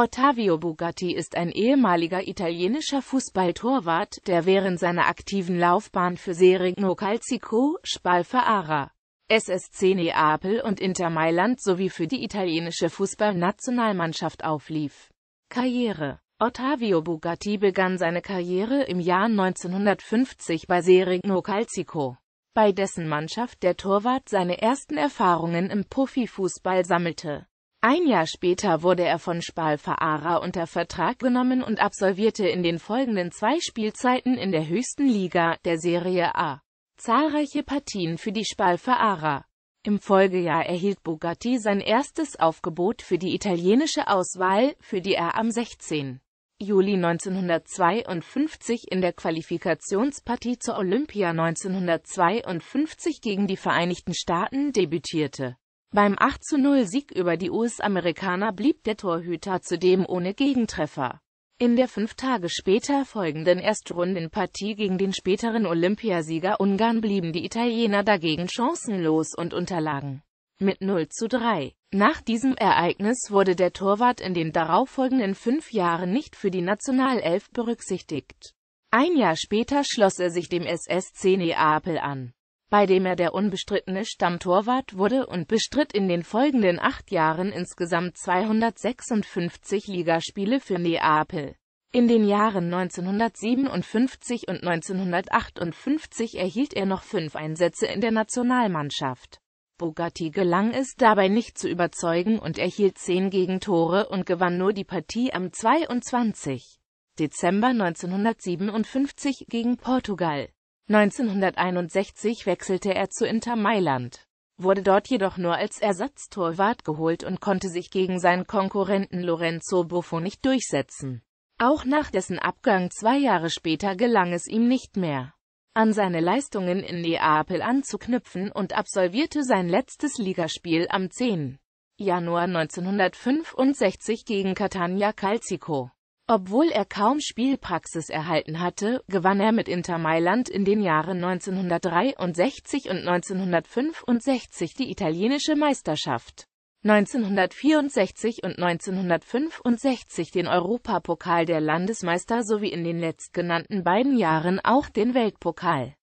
Ottavio Bugatti ist ein ehemaliger italienischer Fußballtorwart, der während seiner aktiven Laufbahn für Serigno Calcico, Ara, SSC Neapel und Inter Mailand sowie für die italienische Fußballnationalmannschaft auflief. Karriere Ottavio Bugatti begann seine Karriere im Jahr 1950 bei Serigno Calcico, bei dessen Mannschaft der Torwart seine ersten Erfahrungen im Profifußball sammelte. Ein Jahr später wurde er von Spal Faara unter Vertrag genommen und absolvierte in den folgenden zwei Spielzeiten in der höchsten Liga, der Serie A, zahlreiche Partien für die Spal Faara. Im Folgejahr erhielt Bugatti sein erstes Aufgebot für die italienische Auswahl, für die er am 16. Juli 1952 in der Qualifikationspartie zur Olympia 1952 gegen die Vereinigten Staaten debütierte beim 8-0-Sieg über die US-Amerikaner blieb der Torhüter zudem ohne Gegentreffer. In der fünf Tage später folgenden Erstrundenpartie gegen den späteren Olympiasieger Ungarn blieben die Italiener dagegen chancenlos und unterlagen mit 0 zu 3. Nach diesem Ereignis wurde der Torwart in den darauffolgenden fünf Jahren nicht für die Nationalelf berücksichtigt. Ein Jahr später schloss er sich dem SSC Neapel an bei dem er der unbestrittene Stammtorwart wurde und bestritt in den folgenden acht Jahren insgesamt 256 Ligaspiele für Neapel. In den Jahren 1957 und 1958 erhielt er noch fünf Einsätze in der Nationalmannschaft. Bugatti gelang es dabei nicht zu überzeugen und erhielt zehn Gegentore und gewann nur die Partie am 22. Dezember 1957 gegen Portugal. 1961 wechselte er zu Inter Mailand, wurde dort jedoch nur als Ersatztorwart geholt und konnte sich gegen seinen Konkurrenten Lorenzo Buffo nicht durchsetzen. Auch nach dessen Abgang zwei Jahre später gelang es ihm nicht mehr, an seine Leistungen in Neapel anzuknüpfen und absolvierte sein letztes Ligaspiel am 10. Januar 1965 gegen Catania Calcico. Obwohl er kaum Spielpraxis erhalten hatte, gewann er mit Inter Mailand in den Jahren 1963 und 1965 die italienische Meisterschaft, 1964 und 1965 den Europapokal der Landesmeister sowie in den letztgenannten beiden Jahren auch den Weltpokal.